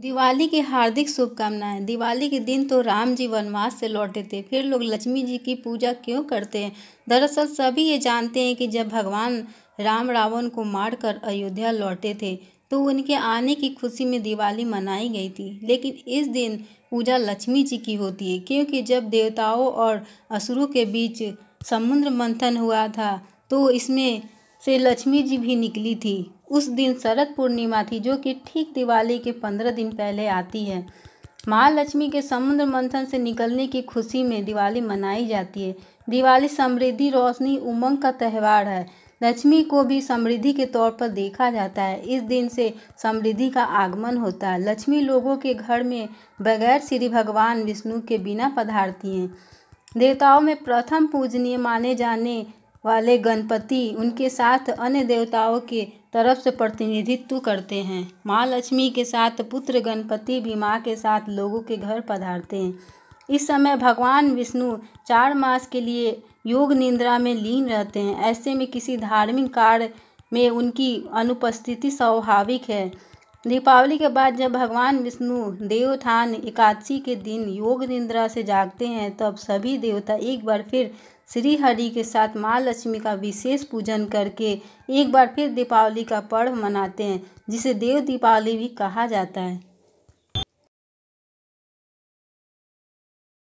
दिवाली की हार्दिक शुभकामनाएं दिवाली के दिन तो राम जी वनवास से लौटे थे फिर लोग लक्ष्मी जी की पूजा क्यों करते हैं दरअसल सभी ये जानते हैं कि जब भगवान राम रावण को मारकर अयोध्या लौटे थे तो उनके आने की खुशी में दिवाली मनाई गई थी लेकिन इस दिन पूजा लक्ष्मी जी की होती है क्योंकि जब देवताओं और असुरों के बीच समुद्र मंथन हुआ था तो इसमें से लक्ष्मी जी भी निकली थी उस दिन शरद पूर्णिमा थी जो कि ठीक दिवाली के पंद्रह दिन पहले आती है माँ लक्ष्मी के समुद्र मंथन से निकलने की खुशी में दिवाली मनाई जाती है दिवाली समृद्धि रोशनी उमंग का त्यौहार है लक्ष्मी को भी समृद्धि के तौर पर देखा जाता है इस दिन से समृद्धि का आगमन होता है लक्ष्मी लोगों के घर में बगैर श्री भगवान विष्णु के बिना पधारती हैं देवताओं में प्रथम पूजनीय माने जाने वाले गणपति उनके साथ अन्य देवताओं के तरफ से प्रतिनिधित्व करते हैं माँ लक्ष्मी के साथ पुत्र गणपति भी माँ के साथ लोगों के घर पधारते हैं इस समय भगवान विष्णु चार मास के लिए योग निंद्रा में लीन रहते हैं ऐसे में किसी धार्मिक कार्य में उनकी अनुपस्थिति स्वाभाविक है दीपावली के बाद जब भगवान विष्णु देवोत्थान एकादशी के दिन योग निंद्रा से जागते हैं तब सभी देवता एक बार फिर श्री हरि के साथ माँ लक्ष्मी का विशेष पूजन करके एक बार फिर दीपावली का पर्व मनाते हैं जिसे देव दीपावली भी कहा जाता है